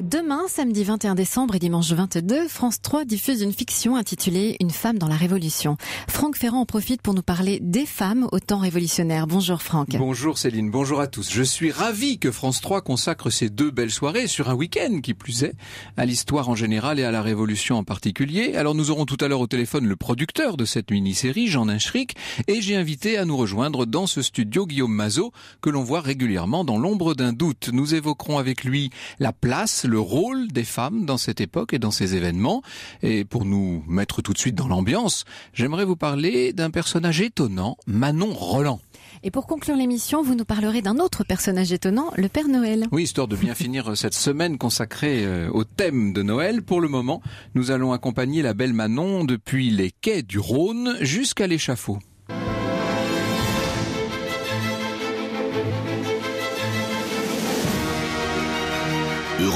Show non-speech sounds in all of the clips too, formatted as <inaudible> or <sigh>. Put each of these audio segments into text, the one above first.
Demain, samedi 21 décembre et dimanche 22, France 3 diffuse une fiction intitulée Une femme dans la Révolution. Franck Ferrand en profite pour nous parler des femmes au temps révolutionnaire. Bonjour Franck. Bonjour Céline, bonjour à tous. Je suis ravi que France 3 consacre ces deux belles soirées sur un week-end qui plus est, à l'histoire en général et à la Révolution en particulier. Alors nous aurons tout à l'heure au téléphone le producteur de cette mini-série, Jean Inchric, et j'ai invité à nous rejoindre dans ce studio Guillaume Mazot, que l'on voit régulièrement dans l'ombre d'un doute. Nous évoquerons avec lui la place, le rôle des femmes dans cette époque et dans ces événements. Et pour nous mettre tout de suite dans l'ambiance, j'aimerais vous parler d'un personnage étonnant, Manon Roland. Et pour conclure l'émission, vous nous parlerez d'un autre personnage étonnant, le Père Noël. Oui, histoire de bien <laughs> finir euh, cette semaine consacrée euh, au thème de Noël. Pour le moment, nous allons accompagner la belle Manon depuis les quais du Rhône jusqu'à l'échafaud.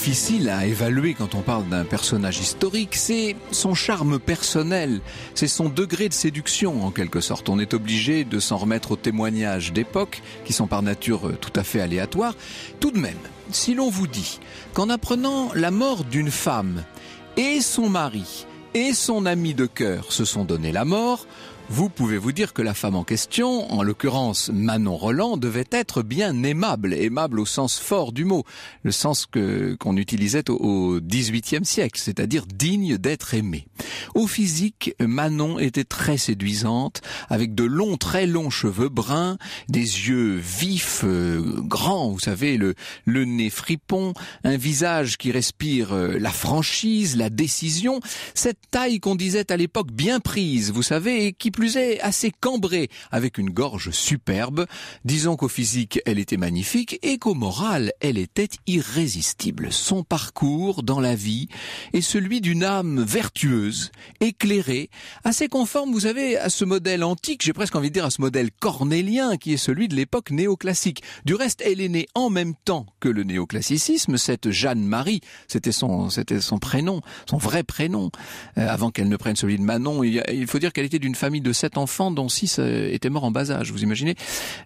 difficile à évaluer quand on parle d'un personnage historique, c'est son charme personnel, c'est son degré de séduction en quelque sorte. On est obligé de s'en remettre aux témoignages d'époque, qui sont par nature euh, tout à fait aléatoires. Tout de même, si l'on vous dit qu'en apprenant la mort d'une femme et son mari et son ami de cœur se sont donné la mort, vous pouvez vous dire que la femme en question, en l'occurrence Manon Roland, devait être bien aimable, aimable au sens fort du mot, le sens que qu'on utilisait au XVIIIe siècle, c'est-à-dire digne d'être aimée. Au physique, Manon était très séduisante, avec de longs, très longs cheveux bruns, des yeux vifs, euh, grands, vous savez, le, le nez fripon, un visage qui respire euh, la franchise, la décision, cette taille qu'on disait à l'époque bien prise, vous savez, et qui plus est assez cambrée, avec une gorge superbe. Disons qu'au physique, elle était magnifique et qu'au moral, elle était irrésistible. Son parcours dans la vie est celui d'une âme vertueuse, éclairée, assez conforme, vous savez, à ce modèle antique, j'ai presque envie de dire à ce modèle cornélien qui est celui de l'époque néoclassique. Du reste, elle est née en même temps que le néoclassicisme, cette Jeanne-Marie, c'était son, c'était son prénom, son vrai prénom, euh, avant qu'elle ne prenne celui de Manon. il faut dire qu'elle était d'une famille de de sept enfants, dont six euh, étaient morts en bas âge. Vous imaginez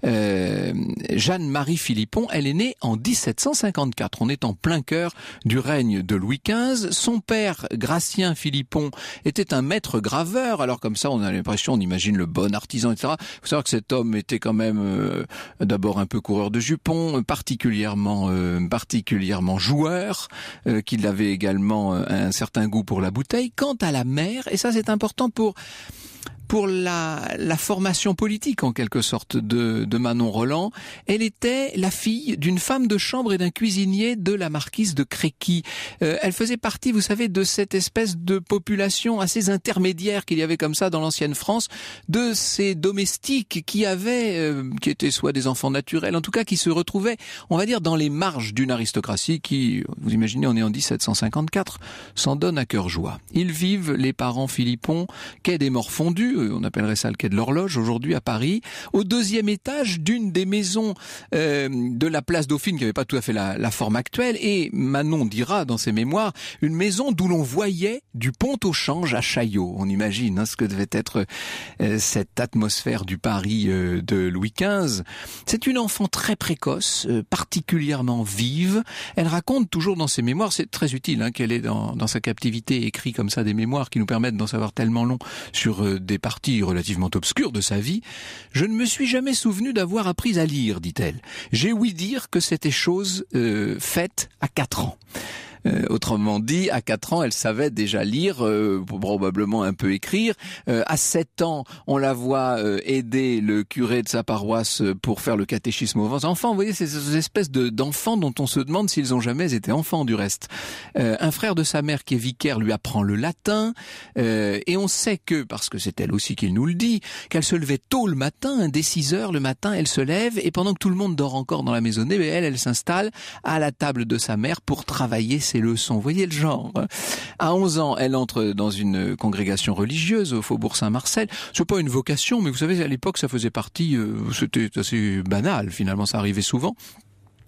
euh, Jeanne-Marie Philippon, elle est née en 1754. On est en plein cœur du règne de Louis XV. Son père, Gratien Philippon, était un maître graveur. Alors comme ça, on a l'impression, on imagine le bon artisan, etc. Il faut savoir que cet homme était quand même euh, d'abord un peu coureur de jupons, particulièrement, particulièrement joueur, qu'il avait également un certain goût pour la bouteille. Quant à la mère, et ça c'est important pour pour la, formation politique en quelque sorte de, Manon Roland. Elle était la fille d'une femme de chambre et d'un cuisinier de la marquise de Créqui. Euh, elle faisait partie, vous savez, de cette espèce de population assez intermédiaire qu'il y avait comme ça dans l'ancienne France, de ces domestiques qui avaient, euh, qui étaient soit des enfants naturels, en tout cas qui se retrouvaient, on va dire, dans les marges d'une aristocratie qui, vous imaginez, on est en 1754, s'en donne à cœur joie. Ils vivent, les parents Philippon, quai des morts fondus, on appellerait ça le quai de l'horloge aujourd'hui à Paris, au deuxième étage d'une des maisons euh, de la place Dauphine qui n'avait pas tout à fait la, forme actuelle. Et Manon dira dans ses mémoires une maison d'où l'on voyait du pont au change à Chaillot. On imagine hein, ce que devait être euh, cette atmosphère du Paris euh, de Louis XV. C'est une enfant très précoce, particulièrement vive. Elle raconte toujours dans ses mémoires, c'est très utile hein, qu'elle est dans, sa captivité écrit comme ça des mémoires qui nous permettent d'en savoir tellement long sur des partie relativement obscure de sa vie, je ne me suis jamais souvenu d'avoir appris à lire, dit-elle. J'ai ouï dire que c'était chose euh, faite à quatre ans. Euh, autrement dit, à 4 ans, elle savait déjà lire, euh, probablement un peu écrire. Euh, à 7 ans, on la voit aider le curé de sa paroisse pour faire le catéchisme aux enfants. Vous voyez, c'est ces espèces d'enfants dont on se demande s'ils ont jamais été enfants du reste. un frère de sa mère qui est vicaire lui apprend le latin et on sait que, parce que c'est elle aussi qui nous le dit, qu'elle se levait tôt le matin, dès 6 heures le matin, elle se lève et pendant que tout le monde dort encore dans la maisonnée, ben, elle, elle s'installe à la table de sa mère pour travailler ses ses leçons. voyez le genre. À 11 ans, elle entre dans une congrégation religieuse au Faubourg Saint-Marcel. C'est pas une vocation, mais vous savez, à l'époque, ça faisait partie, euh, c'était assez banal finalement, ça arrivait souvent.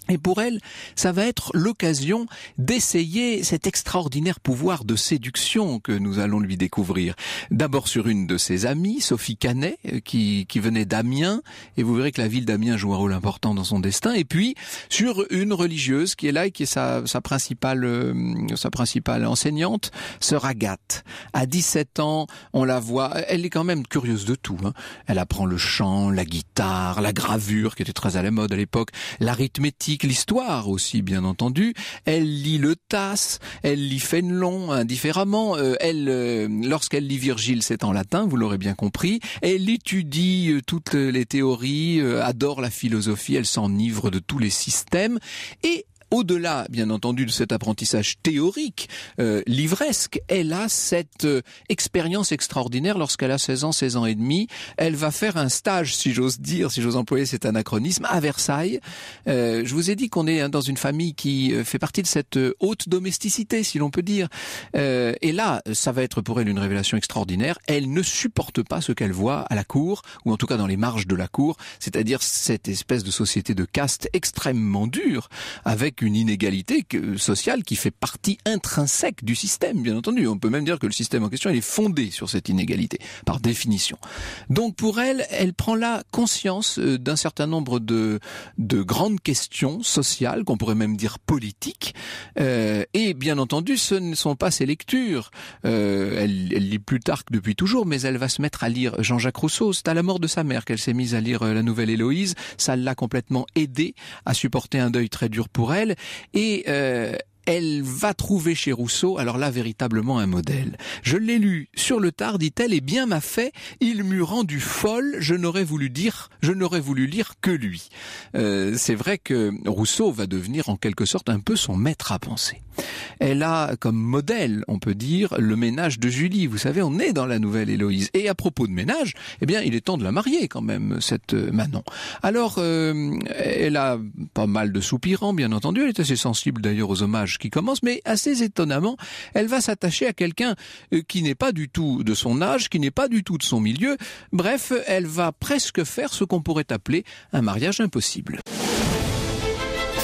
Et pour elle, ça va être l'occasion d'essayer cet extraordinaire pouvoir de séduction que nous allons lui découvrir. D'abord sur une de ses amies, Sophie Canet, euh, qui, qui venait d'Amiens, et vous verrez que la ville d'Amiens joue un rôle important dans son destin, et puis sur une religieuse qui est là et qui est sa, sa principale, euh, sa principale enseignante, sœur Agathe. À 17 ans, on la voit, elle est quand même curieuse de tout. Hein. Elle apprend le chant, la guitare, la gravure, qui était très à la mode à l'époque, l'arithmétique, l'histoire aussi, bien entendu. Elle lit le Tasse, elle lit Fénelon indifféremment. Hein, euh, elle, euh, lorsqu'elle lit Virgile, c'est en latin, vous l'aurez bien compris. Elle étudie euh, toutes les théories, adore la philosophie, elle s'enivre de tous les systèmes et au-delà, bien entendu, de cet apprentissage théorique, euh, livresque, elle a cette euh, expérience extraordinaire lorsqu'elle a 16 ans, 16 ans et demi. Elle va faire un stage, si j'ose dire, si j'ose employer cet anachronisme, à Versailles. Euh, je vous ai dit qu'on est hein, dans une famille qui euh, fait partie de cette haute domesticité, si l'on peut dire. et là, ça va être pour elle une révélation extraordinaire. Elle ne supporte pas ce qu'elle voit à la cour, ou en tout cas dans les marges de la cour, c'est-à-dire cette espèce de société de caste extrêmement dure, avec une inégalité sociale qui fait partie intrinsèque du système, bien entendu. On peut même dire que le système en question, est fondé sur cette inégalité, par définition. Donc pour elle, elle prend la conscience euh, d'un certain nombre de, grandes questions sociales, qu'on pourrait même dire politiques, euh, et bien entendu, ce ne sont pas ses lectures. Euh, elle, elle lit Plutarque depuis toujours, mais elle va se mettre à lire Jean-Jacques Rousseau. C'est à la mort de sa mère qu'elle s'est mise à lire euh, la nouvelle Héloïse. Ça l'a complètement aidée à supporter un deuil très dur pour elle et euh, elle va trouver chez Rousseau, alors là, véritablement un modèle. Je l'ai lu sur le tard, dit-elle, et bien m'a fait, il m'eût rendu folle, je n'aurais voulu dire, je n'aurais voulu lire que lui. Euh, c'est vrai que Rousseau va devenir en quelque sorte un peu son maître à penser. Elle a comme modèle, on peut dire, le ménage de Julie. Vous savez, on est dans la nouvelle Héloïse. Et à propos de ménage, eh bien, il est temps de la marier quand même, cette euh, Manon. Alors, euh, elle a pas mal de soupirants, bien entendu. Elle est assez sensible d'ailleurs aux hommages qui commence, mais assez étonnamment, elle va s'attacher à quelqu'un euh, qui n'est pas du tout de son âge, qui n'est pas du tout de son milieu. Bref, elle va presque faire ce qu'on pourrait appeler un mariage impossible.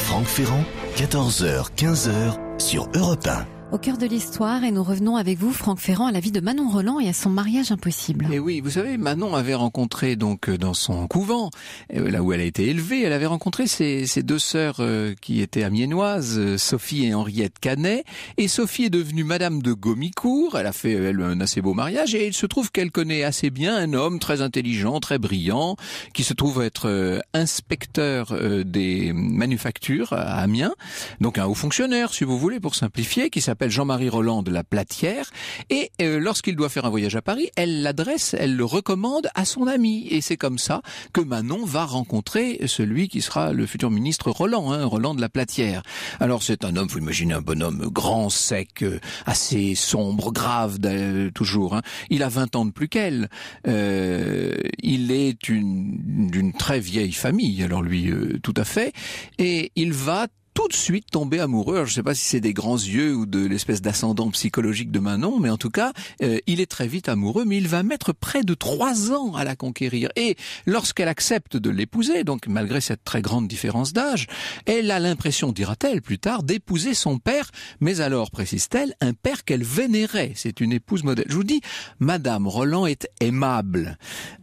Franck Ferrand, 14h, 15h sur Europe 1 au cœur de l'histoire et nous revenons avec vous, Franck Ferrand, à la vie de Manon Roland et à son mariage impossible. Et eh oui, vous savez, Manon avait rencontré donc euh, dans son couvent, euh, là où elle a été élevée, elle avait rencontré ses, deux sœurs euh, qui étaient amiénoises, Sophie et Henriette Canet. Et Sophie est devenue Madame de Gomicourt. Elle a fait elle un assez beau mariage et il se trouve qu'elle connaît assez bien un homme très intelligent, très brillant, qui se trouve être inspecteur des manufactures à Amiens, donc un haut fonctionnaire, si vous voulez, pour simplifier, qui s'appelle Jean-Marie Roland de la Platière. Et euh, lorsqu'il doit faire un voyage à Paris, elle l'adresse, elle le recommande à son ami. Et c'est comme ça que Manon va rencontrer celui qui sera le futur ministre Roland, hein, Roland de la Platière. Alors c'est un homme, vous imaginez un bonhomme grand, sec, euh, assez sombre, grave euh, toujours. Hein. Il a 20 ans de plus qu'elle. il est d'une très vieille famille, alors lui tout à fait. Et il va tout de suite tombé amoureux. je ne sais pas si c'est des grands yeux ou de l'espèce d'ascendant psychologique de Manon, mais en tout cas, euh, il est très vite amoureux, mais il va mettre près de trois ans à la conquérir. Et lorsqu'elle accepte de l'épouser, donc malgré cette très grande différence d'âge, elle a l'impression, dira-t-elle plus tard, d'épouser son père, mais alors, précise-t-elle, un père qu'elle vénérait. C'est une épouse modèle. Je vous dis, Madame Roland est aimable.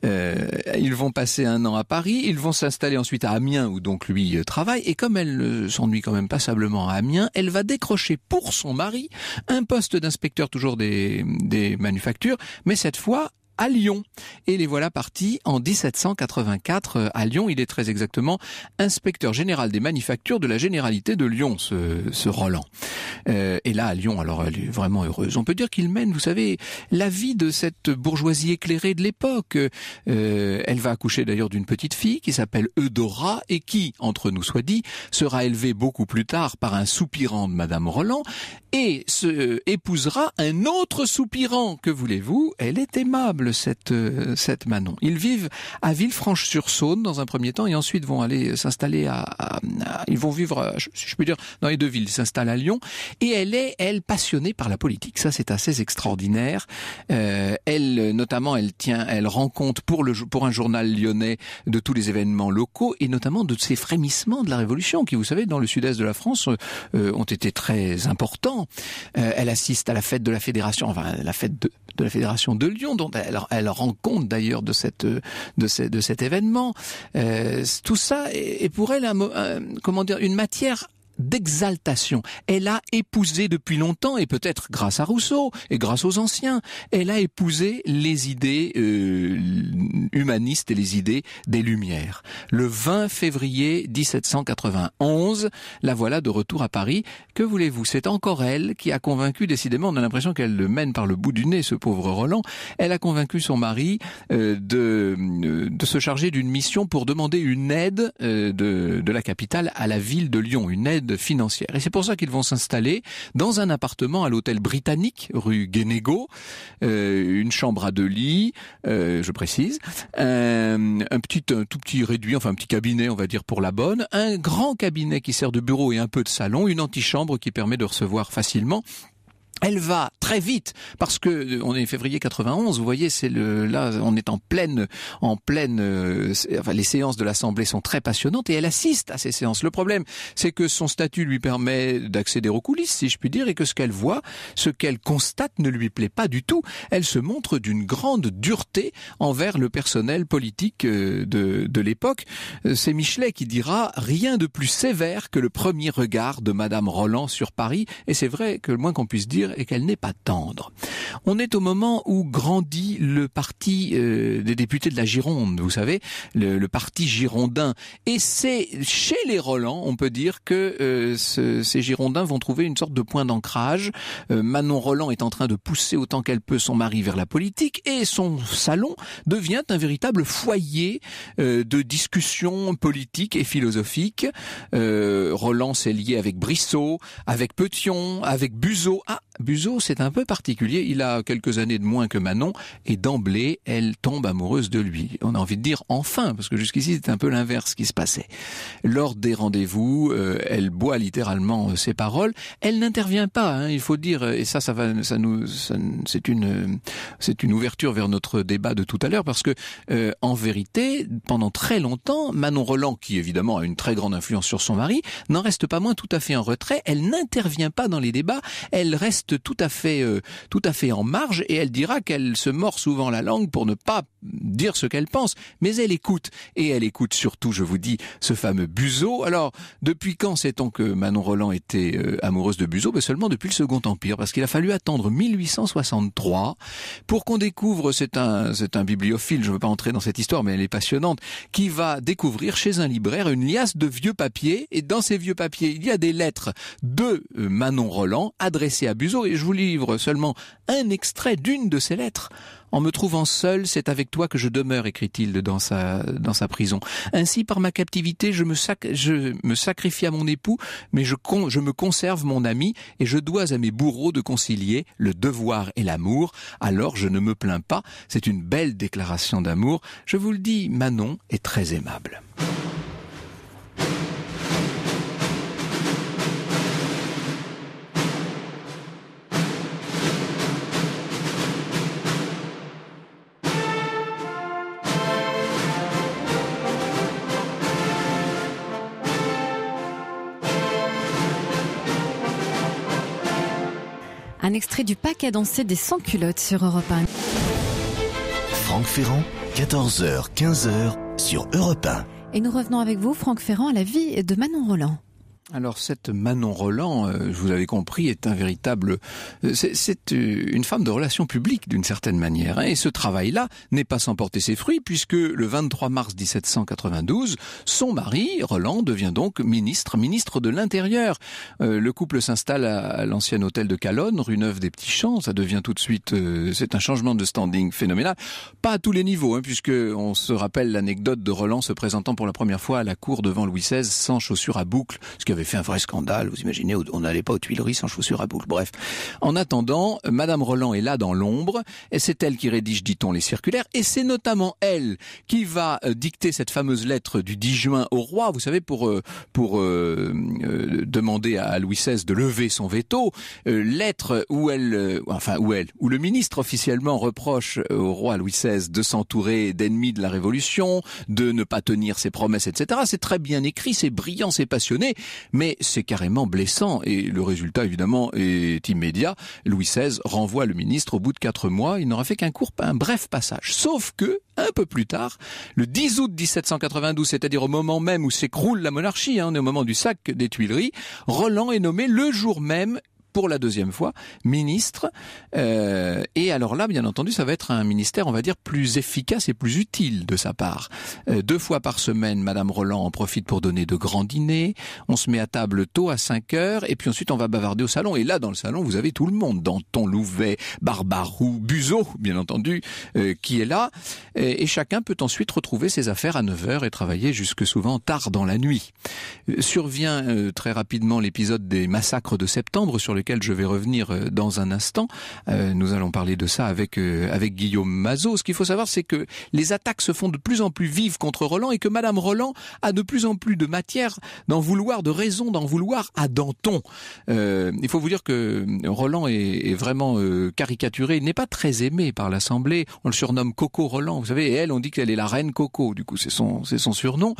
Euh, ils vont passer un an à Paris, ils vont s'installer ensuite à Amiens, où donc lui euh, travaille, et comme elle euh, s'ennuie quand même passablement à Amiens, elle va décrocher pour son mari un poste d'inspecteur toujours des, des manufactures, mais cette fois à Lyon. Et les voilà partis en 1784 euh, à Lyon. Il est très exactement inspecteur général des manufactures de la Généralité de Lyon, ce, ce Roland. Euh, et là, à Lyon, alors elle est vraiment heureuse. On peut dire qu'il mène, vous savez, la vie de cette bourgeoisie éclairée de l'époque. Euh, elle va accoucher d'ailleurs d'une petite fille qui s'appelle Eudora et qui, entre nous soit dit, sera élevée beaucoup plus tard par un soupirant de Madame Roland et se, épousera un autre soupirant. Que voulez-vous Elle est aimable cette cette euh, Manon. Ils vivent à Villefranche-sur-Saône dans un premier temps et ensuite vont aller s'installer à, ils vont vivre, euh, je peux dire, dans les deux villes. Ils s'installent à Lyon et elle est, elle, passionnée par la politique. Ça, c'est assez extraordinaire. Euh, elle, notamment, elle tient, elle rend compte pour le pour un journal lyonnais de tous les événements locaux et notamment de ces frémissements de la Révolution qui, vous savez, dans le sud-est de la France, ont été très importants. elle assiste à la fête de la Fédération, enfin la fête de, de la Fédération de Lyon, dont elle elle, rend compte d'ailleurs de euh, cet événement. Euh, tout ça est, pour elle comment dire une matière d'exaltation. Elle a épousé depuis longtemps, et peut-être grâce à Rousseau et grâce aux anciens, elle a épousé les idées euh, humanistes et les idées des Lumières. Le 20 février 1791, la voilà de retour à Paris. Que voulez-vous C'est encore elle qui a convaincu, décidément, on a l'impression qu'elle le mène par le bout du nez, ce pauvre Roland. Elle a convaincu son mari euh, de, euh, de se charger d'une mission pour demander une aide de la capitale à la ville de Lyon, une aide financière. Et c'est pour ça qu'ils vont s'installer dans un appartement à l'hôtel britannique, rue Guénégo, euh, une chambre à deux lits, euh, je précise, euh, un petit, un tout petit réduit, enfin un petit cabinet, on va dire pour la bonne, un grand cabinet qui sert de bureau et un peu de salon, une antichambre qui permet de recevoir facilement elle va très vite parce que euh, on est février 91. Vous voyez, c'est le là, on est en pleine, en pleine. Euh, enfin, les séances de l'Assemblée sont très passionnantes et elle assiste à ces séances. Le problème, c'est que son statut lui permet d'accéder aux coulisses, si je puis dire, et que ce qu'elle voit, ce qu'elle constate, ne lui plaît pas du tout. Elle se montre d'une grande dureté envers le personnel politique euh, de, de l'époque. C'est Michelet qui dira rien de plus sévère que le premier regard de Madame Roland sur Paris. Et c'est vrai que le moins qu'on puisse dire et qu'elle n'est pas tendre. On est au moment où grandit le parti euh, des députés de la Gironde, vous savez, le, parti girondin. Et c'est chez les Rolands, on peut dire que euh, ces Girondins vont trouver une sorte de point d'ancrage. Euh, Manon Roland est en train de pousser autant qu'elle peut son mari vers la politique et son salon devient un véritable foyer de discussions politiques et philosophique. Roland s'est lié avec Brissot, avec Petion, avec Buzeau. Ah, Buzo, c'est un peu particulier. Il a quelques années de moins que Manon et d'emblée, elle tombe amoureuse de lui. On a envie de dire enfin, parce que jusqu'ici, c'était un peu l'inverse qui se passait. Lors des rendez-vous, euh, elle boit littéralement euh, ses paroles. Elle n'intervient pas, hein, il faut dire, et ça, ça va, ça nous, c'est une, c'est une ouverture vers notre débat de tout à l'heure, parce que euh, en vérité, pendant très longtemps, Manon Roland, qui évidemment a une très grande influence sur son mari, n'en reste pas moins tout à fait en retrait. Elle n'intervient pas dans les débats. Elle reste tout à fait, euh, tout à fait en marge et elle dira qu'elle se mord souvent la langue pour ne pas dire ce qu'elle pense, mais elle écoute et elle écoute surtout, je vous dis, ce fameux Buzo. Alors, depuis quand sait-on que Manon Roland était euh, amoureuse de Buzo mais ben, Seulement depuis le Second Empire, parce qu'il a fallu attendre 1863 pour qu'on découvre. C'est un, c'est un bibliophile. Je ne veux pas entrer dans cette histoire, mais elle est passionnante. Qui va découvrir chez un libraire une liasse de vieux papiers et dans ces vieux papiers, il y a des lettres de euh, Manon Roland adressées à Buzo et je vous livre seulement un extrait d'une de ses lettres. En me trouvant seul, c'est avec toi que je demeure, écrit-il dans sa, dans sa prison. Ainsi, par ma captivité, je me, je me sacrifie à mon époux, mais je, je me conserve mon ami, et je dois à mes bourreaux de concilier le devoir et l'amour, alors je ne me plains pas, c'est une belle déclaration d'amour, je vous le dis, Manon est très aimable. Un extrait du pack à danser des sans-culottes sur Europe 1. Franck Ferrand, 14h, 15h sur Europe 1. Et nous revenons avec vous, Franck Ferrand, à la vie de Manon Roland. Alors cette Manon Roland, je euh, vous avais compris, est un véritable, euh, c'est euh, une femme de relations publiques d'une certaine manière. Hein, et ce travail-là n'est pas sans porter ses fruits puisque le 23 mars 1792, son mari Roland devient donc ministre, ministre de l'Intérieur. le couple s'installe à, l'ancien hôtel de Calonne, rue Neuve des Petits Champs. Ça devient tout de suite, c'est un changement de standing phénoménal. Pas à tous les niveaux, hein, puisque on se rappelle l'anecdote de Roland se présentant pour la première fois à la cour devant Louis XVI sans chaussures à boucle, ce qui avait fait un vrai scandale. Vous imaginez, on n'allait pas aux Tuileries sans chaussures à boules. Bref. En attendant, Madame Roland est là dans l'ombre, et c'est elle qui rédige, dit-on, les circulaires, et c'est notamment elle qui va euh, dicter cette fameuse lettre du 10 juin au roi, vous savez, pour, euh, pour euh, demander à Louis XVI de lever son veto, lettre où elle, enfin où elle, où le ministre officiellement reproche au roi Louis XVI de s'entourer d'ennemis de la Révolution, de ne pas tenir ses promesses, etc. C'est très bien écrit, c'est brillant, c'est passionné mais c'est carrément blessant et le résultat évidemment est immédiat. Louis XVI renvoie le ministre au bout de quatre mois, il n'aura fait qu'un court, un bref passage. Sauf que, un peu plus tard, le 10 août 1792, c'est-à-dire au moment même où s'écroule la monarchie, on hein, est au moment du sac des Tuileries, Roland est nommé le jour même pour la deuxième fois ministre. Euh, et alors là, bien entendu, ça va être un ministère, on va dire, plus efficace et plus utile de sa part. Euh, deux fois par semaine, Madame Roland en profite pour donner de grands dîners. On se met à table tôt à 5 heures, et puis ensuite on va bavarder au salon. Et là, dans le salon, vous avez tout le monde, Danton, Louvet, Barbarou, Buzeau, bien entendu, euh, qui est là. Et, chacun peut ensuite retrouver ses affaires à 9 heures et travailler jusque souvent tard dans la nuit. Euh, survient très rapidement l'épisode des massacres de septembre sur les lequel je vais revenir euh, dans un instant. Euh, nous allons parler de ça avec, euh, avec Guillaume Mazot. Ce qu'il faut savoir, c'est que les attaques se font de plus en plus vives contre Roland et que Madame Roland a de plus en plus de matière d'en vouloir, de raison d'en vouloir à Danton. il faut vous dire que Roland est, vraiment caricaturé. Il n'est pas très aimé par l'Assemblée. On le surnomme Coco Roland. Vous savez, et elle, on dit qu'elle est la reine Coco. Du coup, c'est son, c'est son surnom.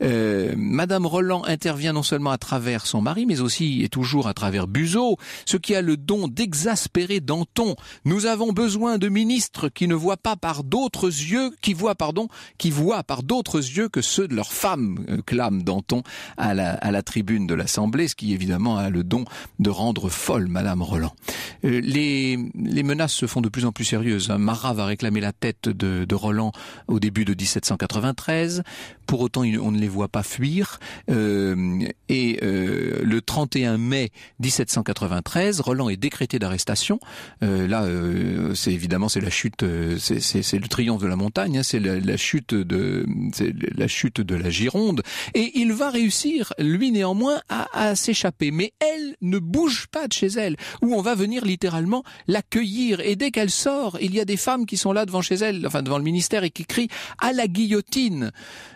Madame Roland intervient non seulement à travers son mari, mais aussi et toujours à travers Buzo, ce qui a le don d'exaspérer Danton. Nous avons besoin de ministres qui ne voient pas par d'autres yeux, qui voient, pardon, qui voient par d'autres yeux que ceux de leurs femmes, euh, clame Danton à la, tribune de l'Assemblée, ce qui évidemment a le don de rendre folle Madame Roland. Euh, les, menaces se font de plus en plus sérieuses. Hein. Marat va réclamer la tête de, Roland au début de 1793. Pour autant, on ne les voit pas fuir. Euh, et le 31 mai 1793, 93, Roland est décrété d'arrestation. Euh, là, euh, c'est évidemment c'est la chute, euh, c'est le triomphe de la montagne, hein, c'est la, chute de la chute de la Gironde, et il va réussir lui néanmoins à, à s'échapper. Mais elle ne bouge pas de chez elle, où on va venir littéralement l'accueillir. Et dès qu'elle sort, il y a des femmes qui sont là devant chez elle, enfin devant le ministère, et qui crient à la guillotine.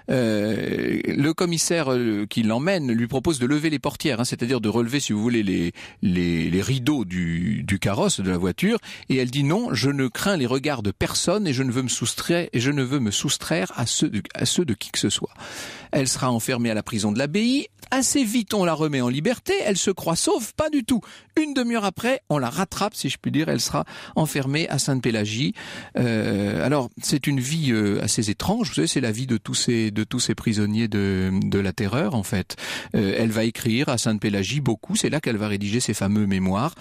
Euh, le commissaire euh, qui l'emmène lui propose de lever les portières, hein, c'est-à-dire de relever, si vous voulez, les, les, rideaux du, du, carrosse de la voiture. Et elle dit non, je ne crains les regards de personne et je ne veux me soustraire et je ne veux me soustraire à ceux de, à ceux de qui que ce soit. Elle sera enfermée à la prison de l'abbaye Assez vite, on la remet en liberté. Elle se croit sauve, pas du tout. Une demi-heure après, on la rattrape, si je puis dire. Elle sera enfermée à Sainte-Pélagie. Euh, alors, c'est une vie euh, assez étrange. Vous savez, c'est la vie de tous ces de tous ces prisonniers de de la terreur, en fait. Euh, elle va écrire à Sainte-Pélagie beaucoup. C'est là qu'elle va rédiger ses fameux mémoires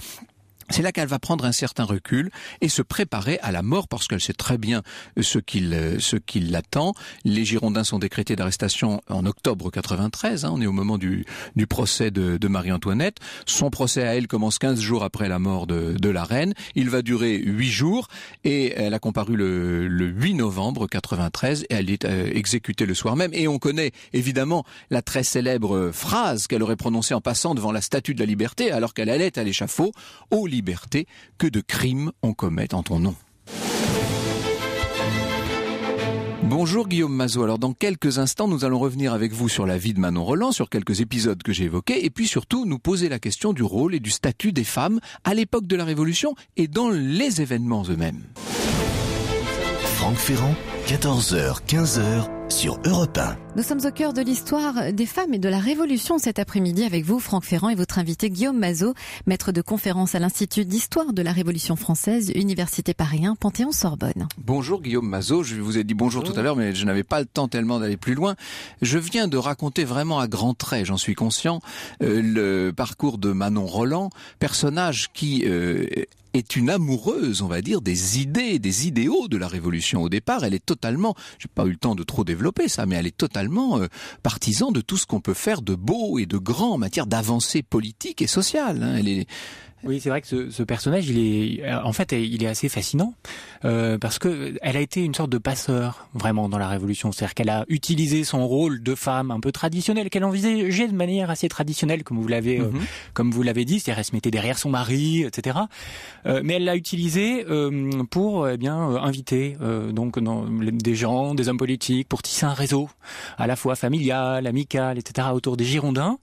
c'est là qu'elle va prendre un certain recul et se préparer à la mort parce qu'elle sait très bien euh, ce qu'il euh, ce qui l'attend. Les Girondins sont décrétés d'arrestation en octobre 93. Hein. on est au moment du, du procès de, Marie-Antoinette. Son procès à elle commence 15 jours après la mort de, de la reine. Il va durer 8 jours et elle a comparu le, le 8 novembre 93 et elle est euh, exécutée le soir même. Et on connaît évidemment la très célèbre phrase qu'elle aurait prononcée en passant devant la Statue de la Liberté alors qu'elle allait à l'échafaud. Au liberté que de crimes on commette en ton nom. Bonjour Guillaume Mazot. Alors dans quelques instants, nous allons revenir avec vous sur la vie de Manon Roland, sur quelques épisodes que j'ai évoqués, et puis surtout nous poser la question du rôle et du statut des femmes à l'époque de la Révolution et dans les événements eux-mêmes. Franck Ferrand, 14h, 15h sur Europe Nous sommes au cœur de l'histoire des femmes et de la Révolution cet après-midi avec vous, Franck Ferrand, et votre invité Guillaume Mazot, maître de conférence à l'Institut d'histoire de la Révolution française, Université Paris 1, Panthéon-Sorbonne. Bonjour Guillaume Mazot, je vous ai dit bonjour, tout à l'heure, mais je n'avais pas le temps tellement d'aller plus loin. Je viens de raconter vraiment à grands traits, j'en suis conscient, euh, le parcours de Manon Roland, personnage qui euh, est une amoureuse, on va dire, des idées, des idéaux de la Révolution au départ. Elle est totalement, j'ai pas eu le temps de trop développer ça, mais elle est totalement euh, partisan de tout ce qu'on peut faire de beau et de grand en matière d'avancée politique et sociale. Hein. Elle oui, c'est vrai que ce, personnage, il est, en fait, il est assez fascinant euh, parce que elle a été une sorte de passeur vraiment dans la Révolution. C'est-à-dire qu'elle a utilisé son rôle de femme un peu traditionnelle qu'elle envisageait de manière assez traditionnelle, comme vous l'avez, euh, mhm. comme vous l'avez dit, c'est-à-dire elle se mettait derrière son mari, etc. Euh, mais elle l'a utilisé pour eh bien inviter donc des gens, des hommes politiques, pour tisser un réseau à la fois familial, amical, etc. autour des Girondins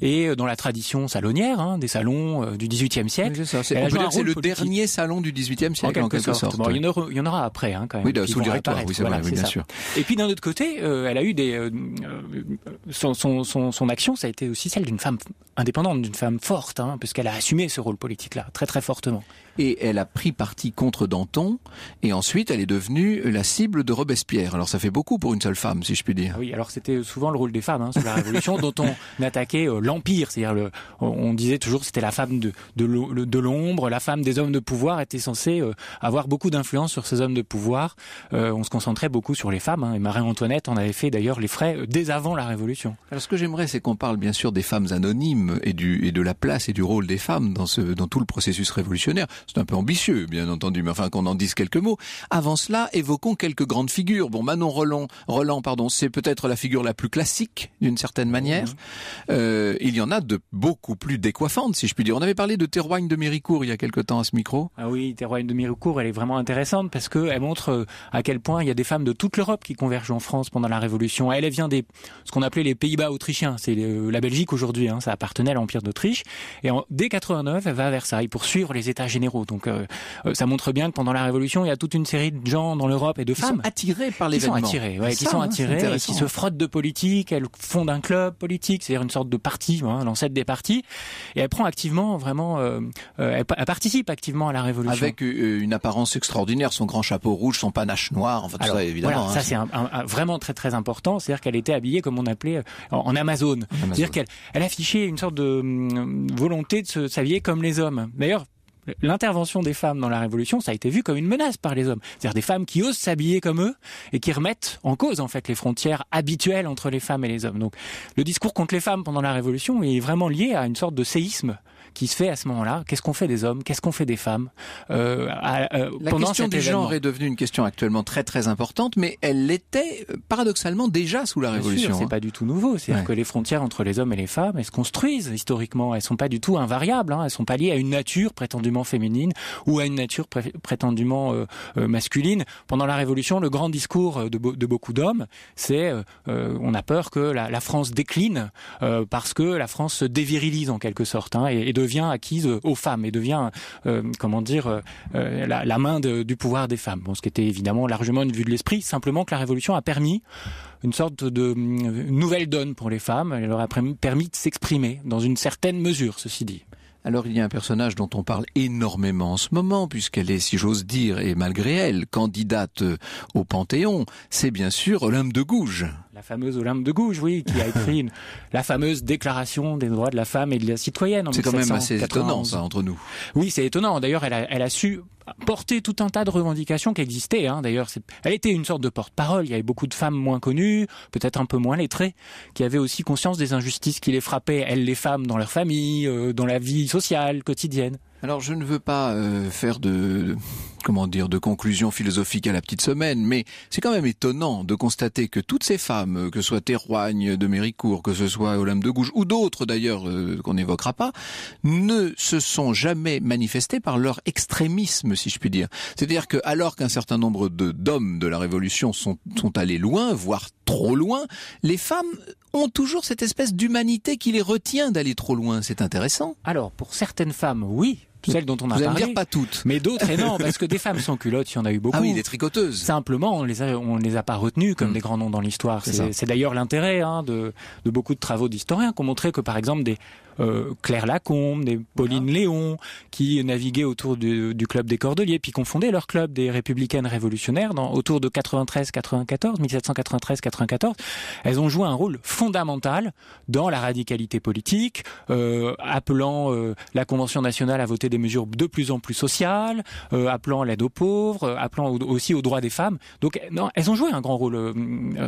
et dans la tradition salonnière hein, des salons du 18e c'est, le dernier salon du XVIIIe siècle en quelque, sorte. il, y en aura, après hein, quand même. Oui, sous le directoire, bien sûr. Et puis d'un autre côté, euh, elle a eu des euh, euh, son, action, ça a été aussi celle d'une femme indépendante, d'une femme forte, hein, puisqu'elle a assumé ce rôle politique-là très très fortement et elle a pris parti contre Danton, et ensuite elle est devenue la cible de Robespierre. Alors ça fait beaucoup pour une seule femme, si je puis dire. Ah oui, alors c'était souvent le rôle des femmes hein, sous la Révolution, <laughs> dont on attaquait euh, l'empire, c'est-à-dire le, on disait toujours c'était la femme de, de l'ombre, la femme des hommes de pouvoir était censée euh, avoir beaucoup d'influence sur ces hommes de pouvoir. Euh, on se concentrait beaucoup sur les femmes, hein, et Marie-Antoinette en avait fait d'ailleurs les frais euh, dès avant la Révolution. Alors ce que j'aimerais, c'est qu'on parle bien sûr des femmes anonymes et, du, et de la place et du rôle des femmes dans, ce, dans tout le processus révolutionnaire c'est un peu ambitieux, bien entendu, mais enfin qu'on en dise quelques mots. Avant cela, évoquons quelques grandes figures. Bon, Manon Roland, Roland pardon, c'est peut-être la figure la plus classique, d'une certaine manière. Euh, il y en a de beaucoup plus décoiffantes, si je puis dire. On avait parlé de Théroigne de Méricourt il y a quelque temps à ce micro. Ah oui, Théroigne de Méricourt, elle est vraiment intéressante parce qu'elle montre euh, à quel point il y a des femmes de toute l'Europe qui convergent en France pendant la Révolution. Elle, vient des ce qu'on appelait les Pays-Bas autrichiens, c'est la Belgique aujourd'hui, hein, ça appartenait à l'Empire d'Autriche. Et en, dès 89, elle va à Versailles pour suivre les États généraux donc euh, euh, ça montre bien que pendant la Révolution, il y a toute une série de gens dans l'Europe et de femmes sont par les qui sont attirées qui sont attirés, qui hein, se frottent de politique. Elles fondent un club politique, c'est-à-dire une sorte de parti, hein, l'ancêtre des partis, et elle prend activement, vraiment, euh, elle, participe activement à la Révolution. Avec une apparence extraordinaire, son grand chapeau rouge, son panache noir, enfin tout ça évidemment. ça hein. c'est vraiment très très important, c'est-à-dire qu'elle était habillée comme on appelait en, Amazon, c'est-à-dire qu'elle elle affichait une sorte de hum, volonté de s'habiller comme les hommes. D'ailleurs, L'intervention des femmes dans la Révolution, ça a été vu comme une menace par les hommes. C'est-à-dire des femmes qui osent s'habiller comme eux et qui remettent en cause en fait les frontières habituelles entre les femmes et les hommes. Donc le discours contre les femmes pendant la Révolution est vraiment lié à une sorte de séisme qui se fait à ce moment-là. Qu'est-ce qu'on fait des hommes Qu'est-ce qu'on fait des femmes euh, euh La pendant question du genre est devenue une question actuellement très très importante, mais elle l'était euh, paradoxalement déjà sous la Révolution. C'est hein. pas du tout nouveau. C'est-à-dire que les frontières entre les hommes et les femmes, elles se construisent historiquement. Elles sont pas du tout invariables. Hein. Elles sont pas liées à une nature prétendument féminine ou à une nature prétendument euh, masculine. Pendant la Révolution, le grand discours de, beaucoup d'hommes, c'est on a peur que la, France décline parce que la France se dévirilise en quelque sorte hein, et de devient acquise euh, aux femmes et devient, euh, comment dire, euh, la, main du pouvoir des femmes. Bon, ce qui était évidemment largement une vue de l'esprit, simplement que la Révolution a permis une sorte de nouvelle donne pour les femmes. Elle leur a permis de s'exprimer dans une certaine mesure, ceci dit. Alors il y a un personnage dont on parle énormément en ce moment, puisqu'elle est, si j'ose dire, et malgré elle, candidate au Panthéon, c'est bien sûr Olympe de Gouges la fameuse Olympe de Gouges, oui, qui a <laughs> écrit la fameuse Déclaration des droits de la femme et de la citoyenne. C'est quand même assez étonnant, ça, entre nous. Oui, c'est étonnant. D'ailleurs, elle a, su porter tout un tas de revendications qui existaient. Hein. D'ailleurs, elle était une sorte de porte-parole. Il y avait beaucoup de femmes moins connues, peut-être un peu moins lettrées, qui avaient aussi conscience des injustices qui les frappaient, elles les femmes, dans leur famille, euh, dans la vie sociale, quotidienne. Alors je ne veux pas euh, faire de comment dire de conclusion philosophique à la petite semaine, mais c'est quand même étonnant de constater que toutes ces femmes, que ce soit Théroigne de Méricourt, que ce soit Olympe de Gouges ou d'autres d'ailleurs euh, qu'on n'évoquera pas, ne se sont jamais manifestées par leur extrémisme, si je puis dire. C'est-à-dire que alors qu'un certain nombre de d'hommes de la Révolution sont, sont allés loin, voire trop loin, les femmes ont toujours cette espèce d'humanité qui les retient d'aller trop loin. C'est intéressant. Alors pour certaines femmes, oui, celles dont on a parlé. Dire pas toutes, mais d'autres. Et non, <laughs> parce que des femmes sans culottes, il y en a eu beaucoup. Ah oui, des tricoteuses. Simplement, on les a, les a pas retenues comme mm. des grands noms dans l'histoire. C'est d'ailleurs l'intérêt hein, de, de beaucoup de travaux d'historiens qui ont montré que, par exemple, des euh, Claire Lacombe, des Pauline ah. Léon, qui naviguaient autour du, club des Cordeliers, puis confondaient leur club des Républicaines révolutionnaires autour de 93-94, 1793-94. Elles ont joué un rôle fondamental dans la radicalité politique, euh, appelant euh, la Convention nationale à voter des mesures de plus en plus sociales, appelant l'aide aux pauvres, appelant aussi aux droits des femmes. Donc elles ont joué un grand rôle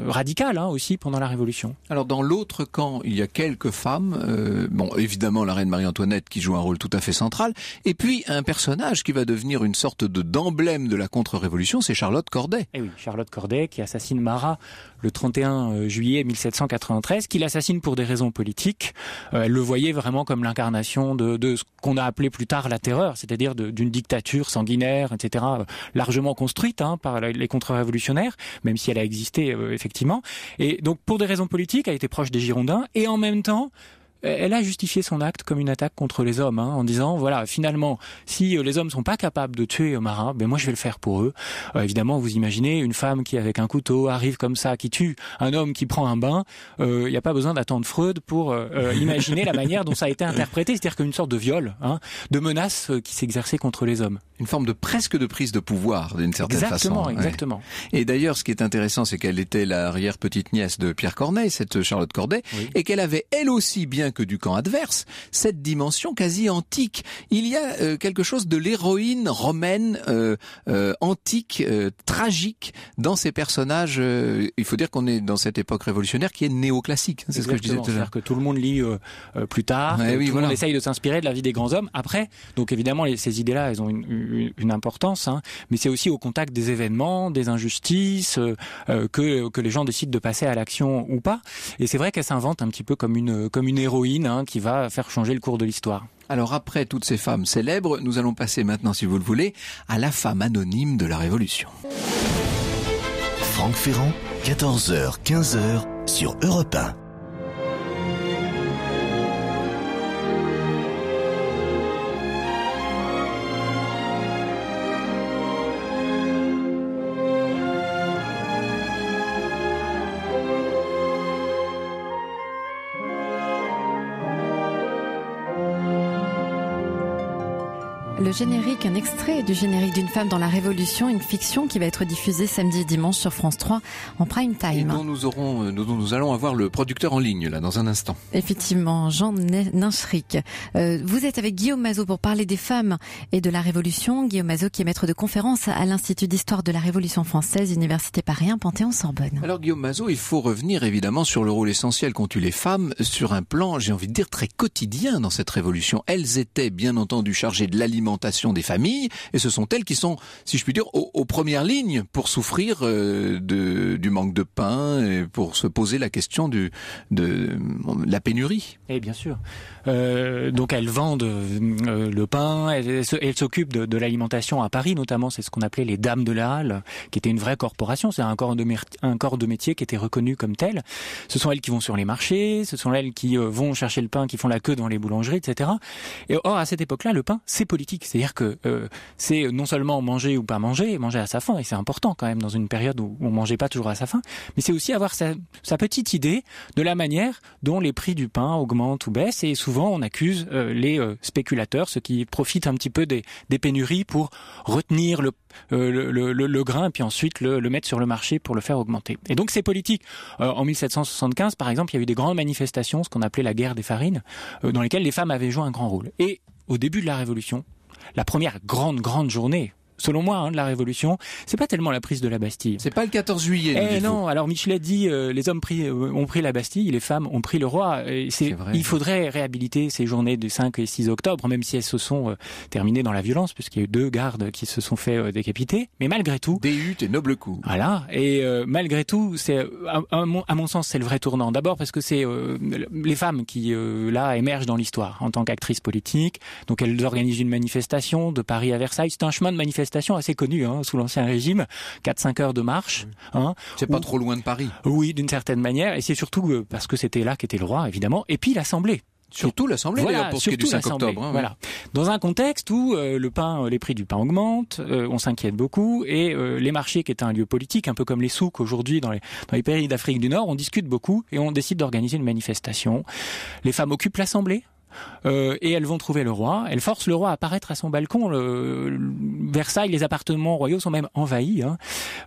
radical hein, aussi pendant la Révolution. Alors dans l'autre camp, il y a quelques femmes. bon, évidemment la reine Marie-Antoinette qui joue un rôle tout à fait central, et puis un personnage qui va devenir une sorte de d'emblème de la contre-révolution, c'est Charlotte Corday. Et eh oui, Charlotte Corday qui assassine Marat le 31 euh, juillet 1793, qui l'assassine pour des raisons politiques. Euh, elle le voyait vraiment comme l'incarnation de, ce qu'on a appelé plus tard la terreur, c'est-à-dire d'une dictature sanguinaire, etc., euh, largement construite hein, par les contre-révolutionnaires, même si elle a existé effectivement. Et donc pour des raisons politiques, elle était proche des Girondins, et en même temps, elle a justifié son acte comme une attaque contre les hommes, hein, en disant voilà, finalement, si euh, les hommes sont pas capables de tuer Marin, ben moi je vais le faire pour eux. Euh, évidemment, vous imaginez une femme qui avec un couteau arrive comme ça, qui tue un homme qui prend un bain. Il euh, n'y a pas besoin d'attendre Freud pour imaginer la manière dont ça a été interprété, c'est-à-dire qu'une sorte de viol, hein, de menace qui s'exerçait contre les hommes une forme de presque de prise de pouvoir d'une certaine façon. Exactement, exactement. Et d'ailleurs, ce qui est intéressant, c'est qu'elle était l'arrière petite nièce de Pierre Corneille, cette Charlotte Corday, et qu'elle avait elle aussi, bien que du camp adverse, cette dimension quasi antique. Il y a euh, quelque chose de l'héroïne romaine euh, euh antique, euh, tragique dans ces personnages. il faut dire qu'on est dans cette époque révolutionnaire qui est néoclassique. Hein, c'est ce que je disais tout à l'heure. Que tout le monde lit plus tard. tout voilà. monde essaye de s'inspirer de la vie des grands hommes. Après, donc évidemment, ces idées-là, elles ont une une importance, hein. mais c'est aussi au contact des événements, des injustices, euh, euh, que, les gens décident de passer à l'action ou pas. Et c'est vrai qu'elle s'invente un petit peu comme une, comme une héroïne hein, qui va faire changer le cours de l'histoire. Alors après toutes ces femmes célèbres, nous allons passer maintenant, si vous le voulez, à la femme anonyme de la Révolution. Franck Ferrand, 14h, 15h sur Europe Le générique, un extrait du générique d'une femme dans la Révolution, une fiction qui va être diffusée samedi et dimanche sur France 3 en prime time. Et dont euh, nous allons avoir le producteur en ligne là dans un instant. Effectivement, Jean Ninchric. Euh, vous êtes avec Guillaume Mazot pour parler des femmes et de la Révolution. Guillaume Mazot qui est maître de conférence à l'Institut d'histoire de la Révolution française, Université Paris 1, Panthéon Sorbonne. Alors Guillaume Mazot, il faut revenir évidemment sur le rôle essentiel qu'ont eu les femmes sur un plan, j'ai envie de dire très quotidien dans cette révolution. Elles étaient bien entendu chargées de l'alimentation des familles, et ce sont elles qui sont, si je puis dire, aux, premières lignes pour souffrir euh, du manque de pain et pour se poser la question de, de la pénurie. Et eh bien sûr. Euh, donc elles vendent euh, le pain, elles, s'occupent de, de l'alimentation à Paris notamment, c'est ce qu'on appelait les Dames de la Halle, qui était une vraie corporation, c'est un corps, de, un corps de métier qui était reconnu comme tel. Ce sont elles qui vont sur les marchés, ce sont elles qui euh, vont chercher le pain, qui font la queue dans les boulangeries, etc. Et or à cette époque-là, le pain c'est politique, c'est-à-dire que c'est non seulement manger ou pas manger, manger à sa faim, et c'est important quand même dans une période où on mangeait pas toujours à sa faim, mais c'est aussi avoir sa, sa petite idée de la manière dont les prix du pain augmentent ou baissent et souvent souvent on accuse euh, les euh, spéculateurs, ceux qui profitent un petit peu des, pénuries pour retenir euh, le, grain et puis ensuite le, mettre sur le marché pour le faire augmenter. Et donc ces politiques, en 1775 par exemple, il y a eu des grandes manifestations, ce qu'on appelait la guerre des farines, dans lesquelles les femmes avaient joué un grand rôle. Et au début de la Révolution, la première grande, grande journée selon moi, hein, de la Révolution, c'est pas tellement la prise de la Bastille. C'est pas le 14 juillet. Eh non, Alors alors Michelet dit euh, les hommes euh, ont pris la Bastille, les femmes ont pris le roi. C'est, il faudrait réhabiliter ces journées du 5 et 6 octobre, même si elles se sont euh, terminées dans la violence, puisqu'il y a eu deux gardes qui se sont fait décapiter. Mais malgré tout. Des huttes et nobles coups. Voilà. Et malgré tout, c'est à, mon, à, mon, sens, c'est le vrai tournant. D'abord parce que c'est les femmes qui là émergent dans l'histoire en tant qu'actrices politiques. Donc elles organisent une manifestation de Paris à Versailles. C'est un chemin de manifestation manifestations assez connue hein, sous l'Ancien Régime, 4-5 heures de marche. Mmh. Hein, c'est pas trop loin de Paris. Oui, d'une certaine manière, et c'est surtout euh, parce que c'était là qu'était le roi, évidemment, et puis l'Assemblée. Surtout l'Assemblée, pour ce qui est du 5 octobre. Hein, voilà. Dans un contexte où euh, le pain, euh, les prix du pain augmentent, on s'inquiète beaucoup, et les marchés, qui est un lieu politique, un peu comme les souks aujourd'hui dans les, dans les pays d'Afrique du Nord, on discute beaucoup et on décide d'organiser une manifestation. Les femmes occupent l'Assemblée euh, et elles vont trouver le roi. Elles forcent le roi à apparaître à son balcon. Versailles, les appartements royaux sont même envahis. Hein.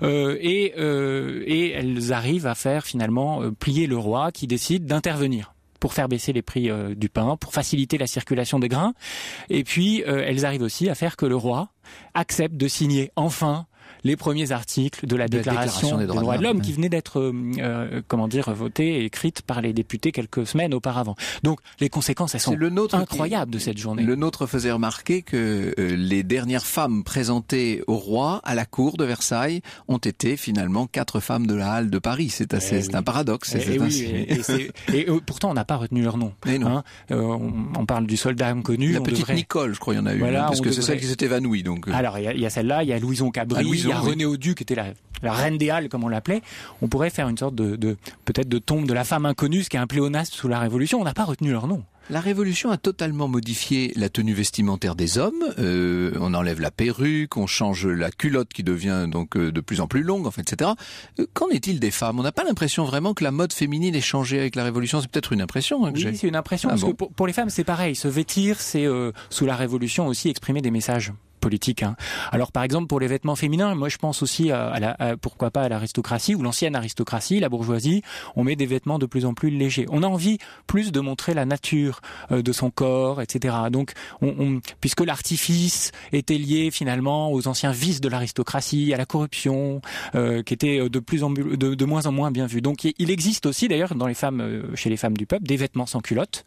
Euh, et, euh, et elles arrivent à faire finalement plier le roi qui décide d'intervenir pour faire baisser les prix du pain, pour faciliter la circulation des grains. Et puis, elles arrivent aussi à faire que le roi accepte de signer enfin les premiers articles de la déclaration, des droits de, l'homme qui venait d'être, euh, euh, comment dire, votée et écrite par les députés quelques semaines auparavant. Donc les conséquences, elles sont le nôtre incroyables de cette journée. Le nôtre faisait remarquer que euh, les dernières femmes présentées au roi à la cour de Versailles ont été finalement quatre femmes de la Halle de Paris. C'est eh assez, c'est un paradoxe. Eh et, et, pourtant on n'a pas retenu leur nom. <laughs> Hein. on, parle du soldat inconnu. La petite Nicole, je crois, il y en a eu, parce que c'est celle qui s'est évanouie. Donc alors il y, a, celle-là, il y a Louison Cabri, ah, René Audu qui était la, reine des Halles, comme on l'appelait. On pourrait faire une sorte de, peut-être de tombe de la femme inconnue, ce qui est un pléonasme sous la Révolution. On n'a pas retenu leur nom. La Révolution a totalement modifié la tenue vestimentaire des hommes. Euh, on enlève la perruque, on change la culotte qui devient donc euh, de plus en plus longue, fait etc. Euh, qu'en est-il des femmes On n'a pas l'impression vraiment que la mode féminine ait changé avec la Révolution. C'est peut-être une impression. Hein, que oui, c'est une impression. Ah parce que pour, les femmes, c'est pareil. Se vêtir, c'est sous la Révolution aussi exprimer des messages politique. Hein. Alors par exemple pour les vêtements féminins, moi je pense aussi à, la, pourquoi pas à l'aristocratie ou l'ancienne aristocratie, la bourgeoisie. On met des vêtements de plus en plus légers. On a envie plus de montrer la nature euh, de son corps, etc. Donc on, puisque l'artifice était lié finalement aux anciens vices de l'aristocratie, à la corruption, euh, qui était euh, de plus en de, moins en moins bien vue. Donc il existe aussi d'ailleurs dans les femmes, chez les femmes du peuple, des vêtements sans culotte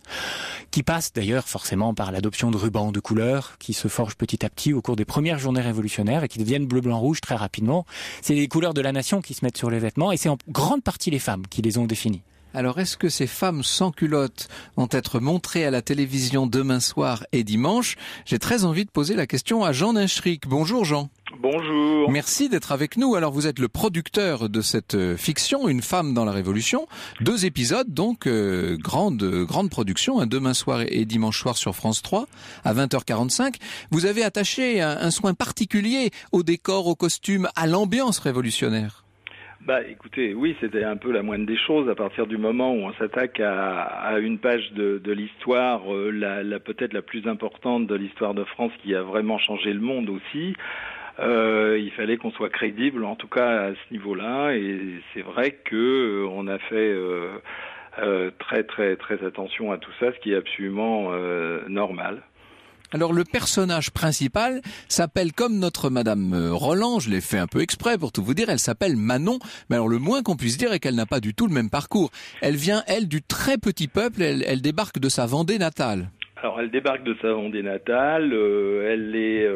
qui passent d'ailleurs forcément par l'adoption de rubans de couleur qui se forgent petit à petit au cours des premières journées révolutionnaires et qui deviennent bleu, blanc, rouge très rapidement. C'est les couleurs de la nation qui se mettent sur les vêtements et c'est en grande partie les femmes qui les ont définies. Alors est-ce que ces femmes sans culottes vont être montrées à la télévision demain soir et dimanche J'ai très envie de poser la question à Jean Ninchric. Bonjour Jean. Bonjour. Merci d'être avec nous. Alors vous êtes le producteur de cette euh, fiction, Une femme dans la Révolution. Deux épisodes, donc euh, grande, grande production, un hein, demain soir et dimanche soir sur France 3 à 20h45. Vous avez attaché un, soin particulier au décor, aux costumes, à l'ambiance révolutionnaire. Bah, écoutez, oui, c'était un peu la moindre des choses. À partir du moment où on s'attaque à, une page de, l'histoire, euh, la peut-être la plus importante de l'histoire de France, qui a vraiment changé le monde aussi, euh, il fallait qu'on soit crédible, en tout cas à ce niveau-là. Et c'est vrai que euh, on a fait. Euh, très très très attention à tout ça, ce qui est absolument normal. Alors le personnage principal s'appelle comme notre Madame Roland, je l'ai fait un peu exprès pour tout vous dire, elle s'appelle Manon, mais alors le moins qu'on puisse dire est qu'elle n'a pas du tout le même parcours. Elle vient, elle, du très petit peuple, elle, débarque de sa Vendée natale. Alors elle débarque de sa Vendée natale, elle est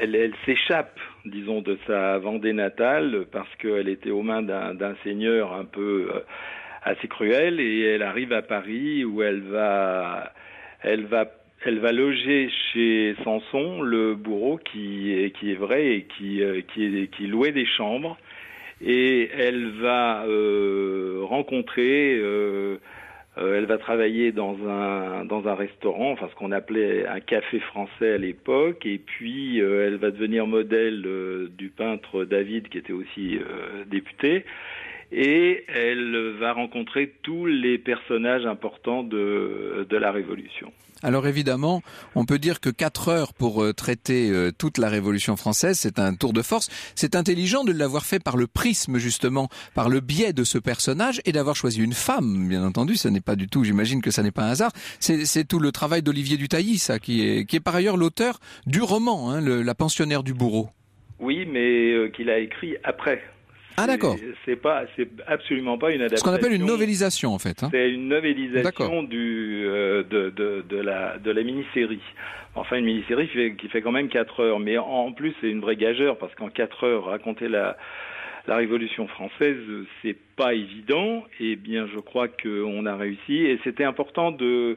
elle, s'échappe, disons, de sa Vendée natale parce qu'elle était aux mains d'un seigneur un peu euh, assez cruel et elle arrive à Paris où elle va, elle va, elle va loger chez Samson, le bourreau qui est, vrai et qui, euh, qui louait des chambres et elle va euh, rencontrer euh, elle va travailler dans un, dans un restaurant, enfin ce qu'on appelait un café français à l'époque, et puis euh, elle va devenir modèle euh, du peintre David qui était aussi député. Et elle va rencontrer tous les personnages importants de, de la Révolution. Alors évidemment, on peut dire que quatre heures pour euh, traiter euh, toute la Révolution française, c'est un tour de force. C'est intelligent de l'avoir fait par le prisme justement, par le biais de ce personnage et d'avoir choisi une femme, bien entendu. ce n'est pas du tout, j'imagine que ce n'est pas un hasard. C'est tout le travail d'Olivier Dutailly, ça, qui est, par ailleurs l'auteur du roman, hein, La pensionnaire du bourreau. Oui, mais euh, qu'il a écrit après. Ah d'accord. C'est pas, c'est absolument pas une adaptation. Ce qu'on appelle une novélisation en fait. Hein. C'est une novélisation du, euh, de, de, la, de la mini-série. Enfin, une mini-série qui fait, quand même 4 heures, mais en plus c'est une vraie gageure parce qu'en 4 heures raconter la la Révolution française, c'est pas évident. Et bien, je crois qu'on a réussi. Et c'était important de,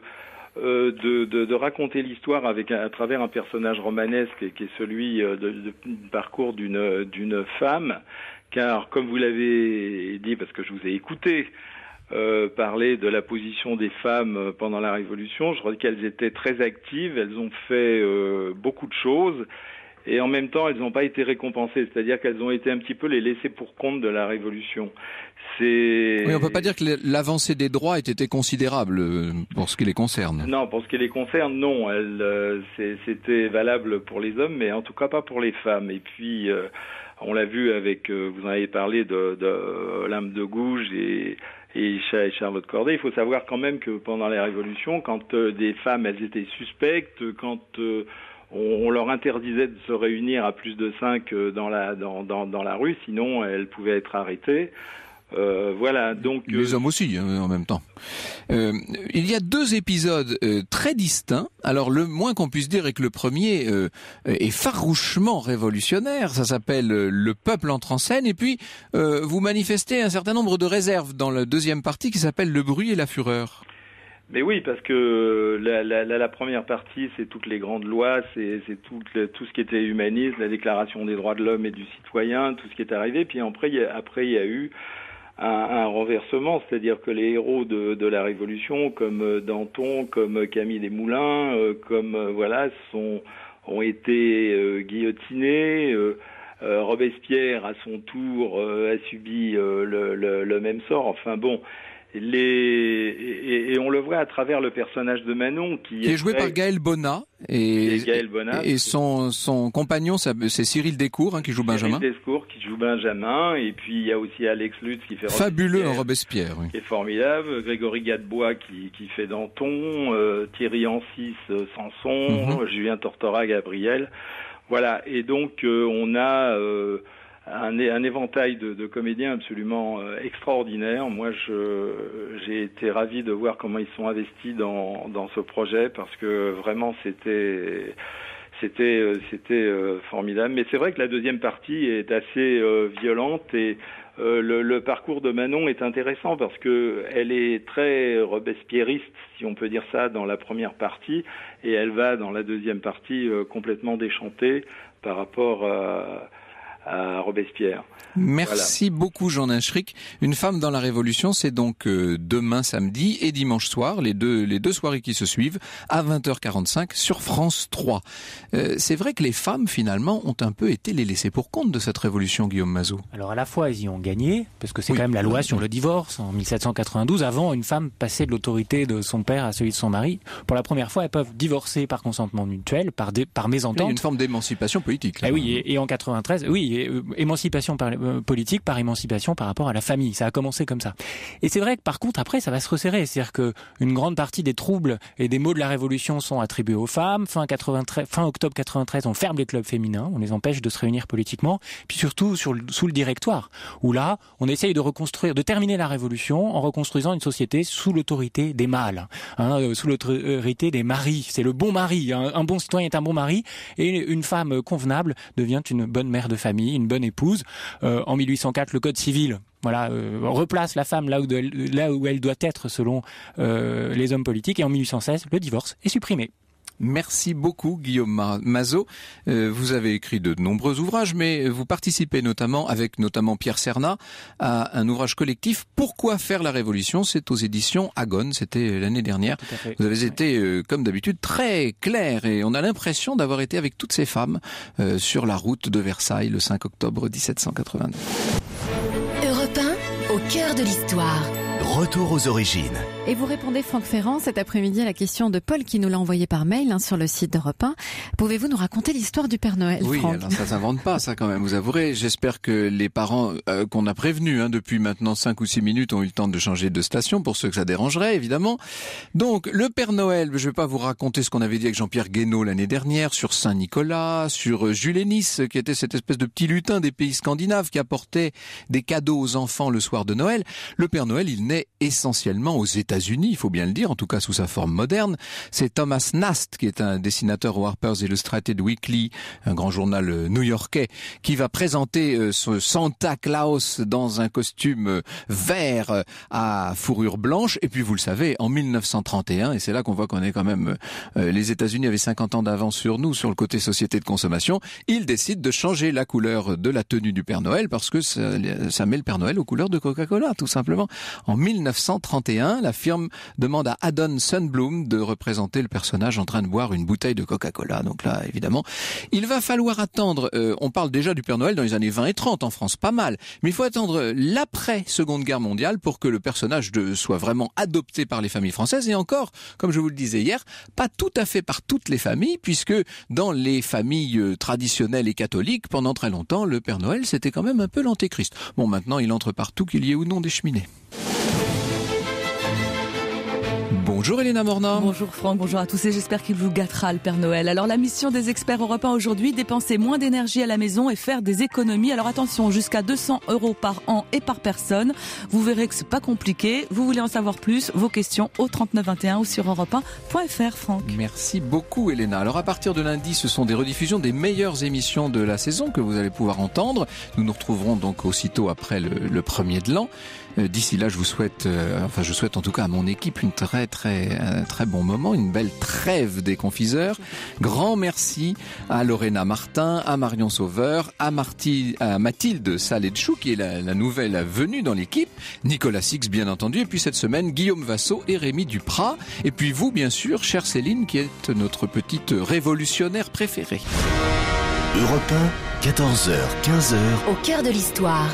euh, de, de, raconter l'histoire avec à travers un personnage romanesque qui est celui euh, du parcours d'une d'une femme car comme vous l'avez dit, parce que je vous ai écouté euh, parler de la position des femmes euh, pendant la Révolution, je crois qu'elles étaient très actives, elles ont fait euh, beaucoup de choses, et en même temps, elles n'ont pas été récompensées, c'est-à-dire qu'elles ont été un petit peu les laissées pour compte de la Révolution. Oui, on ne peut pas dire que l'avancée des droits ait été considérable euh, pour ce qui les concerne. Non, pour ce qui les concerne, non. Euh, c'était valable pour les hommes, mais en tout cas pas pour les femmes. Et puis, euh, on l'a vu avec, vous en avez parlé de, de l'âme de Gouges et et Charlotte Corday. Il faut savoir quand même que pendant la Révolution, quand des femmes, elles étaient suspectes, quand on, leur interdisait de se réunir à plus de cinq euh, dans la, dans, dans, dans la rue, sinon elles pouvaient être arrêtées. Euh, voilà, donc euh, les hommes aussi hein, en même temps. il y a deux épisodes très distincts. Alors le moins qu'on puisse dire est que le premier est farouchement révolutionnaire. Ça s'appelle Le peuple entre en scène. Et puis vous manifestez un certain nombre de réserves dans la deuxième partie qui s'appelle Le bruit et la fureur. Mais oui, parce que la, la, la première partie, c'est toutes les grandes lois, c'est tout, tout, ce qui était humaniste, la déclaration des droits de l'homme et du citoyen, tout ce qui est arrivé. Puis après, il y a, après, il y a eu un, renversement, c'est-à-dire que les héros de, de, la Révolution, comme Danton, comme Camille Desmoulins, euh, comme euh, voilà, sont, ont été euh, guillotinés. Robespierre, à son tour, a subi le, le, même sort. Enfin bon, les... Et, et, on le voit à travers le personnage de Manon qui, est, joué par Gaël Bonnat et, et, son, son compagnon c'est Cyril Descours hein, qui joue Benjamin. Cyril Descours qui joue Benjamin et puis il y a aussi Alex Lutz qui fait fabuleux Robespierre, en Robespierre qui est formidable, Grégory Gadebois qui, qui fait Danton, euh, Thierry Ancis euh, Sanson, mhm. Julien Tortora Gabriel. Voilà et donc euh, on a un, éventail de, comédiens absolument euh, extraordinaire. Moi, j'ai été ravi de voir comment ils sont investis dans, ce projet parce que vraiment, c'était euh, euh, formidable. Mais c'est vrai que la deuxième partie est assez violente et le, parcours de Manon est intéressant parce que est très robespierriste, si on peut dire ça, dans la première partie, et elle va dans la deuxième partie complètement déchantée par rapport à à Robespierre. Merci beaucoup Jean Naschrick. Une femme dans la Révolution, c'est donc euh, demain samedi et dimanche soir, les deux, les deux soirées qui se suivent, à 20h45 sur France 3. Euh, c'est vrai que les femmes, finalement, ont un peu été les laissées pour compte de cette révolution, Guillaume Mazou. Alors à la fois, elles y ont gagné, parce que c'est quand même la loi sur le divorce en 1792. Avant, une femme passait de l'autorité de son père à celui de son mari. Pour la première fois, elles peuvent divorcer par consentement mutuel, par, par mésentente. C'est une forme d'émancipation politique. Ah oui, et, et en 93, oui, euh, émancipation par, euh, politique par émancipation par rapport à la famille. Ça a commencé comme ça. Et c'est vrai que par contre, après, ça va se resserrer. C'est-à-dire que une grande partie des troubles et des maux de la Révolution sont attribués aux femmes. Fin, 93, fin octobre 93, on ferme les clubs féminins, on les empêche de se réunir politiquement. Puis surtout sous le directoire, où là, on essaye de reconstruire, de terminer la Révolution en reconstruisant une société sous l'autorité des mâles, hein, euh, sous l'autorité des maris. C'est le bon mari. Hein. Un bon citoyen est un bon mari, et une femme convenable devient une bonne mère de famille une bonne épouse. Euh, en 1804, le Code civil voilà, euh, replace la femme là où, elle doit être selon euh, les hommes politiques. Et en 1816, le divorce est supprimé. Merci beaucoup Guillaume Mazot. Euh, vous avez écrit de nombreux ouvrages, mais vous participez notamment, avec notamment Pierre Cernat, à un ouvrage collectif Pourquoi faire la révolution C'est aux éditions Agon, c'était l'année dernière. Vous avez été, euh, comme d'habitude, très clair et on a l'impression d'avoir été avec toutes ces femmes euh, sur la route de Versailles le 5 octobre 1782. Europe au cœur de l'histoire. Retour aux origines. Et vous répondez, Franck Ferrand, cet après-midi à la question de Paul qui nous l'a envoyé par mail hein, sur le site d'Europe 1. Pouvez-vous nous raconter l'histoire du Père Noël, Oui, Franck alors ça s'invente pas, ça quand même, vous avouerez. J'espère que les parents euh, qu'on a prévenus hein, depuis maintenant 5 ou 6 minutes ont eu le temps de changer de station, pour ceux que ça dérangerait, évidemment. Donc, le Père Noël, je vais pas vous raconter ce qu'on avait dit avec Jean-Pierre Guénaud l'année dernière sur Saint-Nicolas, sur euh, Jules Nice, qui était cette espèce de petit lutin des pays scandinaves qui apportait des cadeaux aux enfants le soir de Noël. Le Père Noël, il naît essentiellement aux États-Unis, il faut bien le dire, en tout cas sous sa forme moderne. C'est Thomas Nast, qui est un dessinateur au Harper's Illustrated Weekly, un grand journal euh, new-yorkais, qui va présenter euh, ce Santa Claus dans un costume euh, vert à fourrure blanche. Et puis, vous le savez, en 1931, et c'est là qu'on voit qu'on est quand même, les États-Unis avaient 50 ans d'avance sur nous, sur le côté société de consommation, ils décident de changer la couleur de la tenue du Père Noël parce que ça, ça met le Père Noël aux couleurs de Coca-Cola, tout simplement. En 1931, la firme demande à Adon Sunbloom de représenter le personnage en train de boire une bouteille de Coca-Cola. Donc là, évidemment, il va falloir attendre, euh, on parle déjà du Père Noël dans les années 20 et 30 en France, pas mal, mais il faut attendre l'après-Seconde Guerre mondiale pour que le personnage de, soit vraiment adopté par les familles françaises. Et encore, comme je vous le disais hier, pas tout à fait par toutes les familles, puisque dans les familles euh, traditionnelles et catholiques, pendant très longtemps, le Père Noël, c'était quand même un peu l'antéchrist. Bon, maintenant, il entre partout, qu'il y ait ou non des cheminées. Bonjour Elena Morna. Bonjour Franck, bonjour à tous et j'espère qu'il vous gâtera le Père Noël. Alors la mission des experts européens aujourd'hui, dépenser moins d'énergie à la maison et faire des économies. Alors attention, jusqu'à 200 euros par an et par personne. Vous verrez que c'est pas compliqué. Vous voulez en savoir plus Vos questions au 3921 ou sur europe Franck. Merci beaucoup Elena. Alors à partir de lundi, ce sont des rediffusions des meilleures émissions de la saison que vous allez pouvoir entendre. Nous nous retrouverons donc aussitôt après le premier de l'an. Euh, d'ici là, je vous souhaite, euh, enfin, je souhaite en tout cas à mon équipe une très, très, euh, très bon moment, une belle trêve des confiseurs. Grand merci à Lorena Martin, à Marion Sauveur, à, à Mathilde Saletchou, qui est la, nouvelle venue dans l'équipe, Nicolas Six, bien entendu, et puis cette semaine, Guillaume Vassot et Rémi Duprat, et puis vous, bien sûr, chère Céline, qui est notre petite révolutionnaire préférée. Europe 14h, 15h. Au cœur de l'histoire.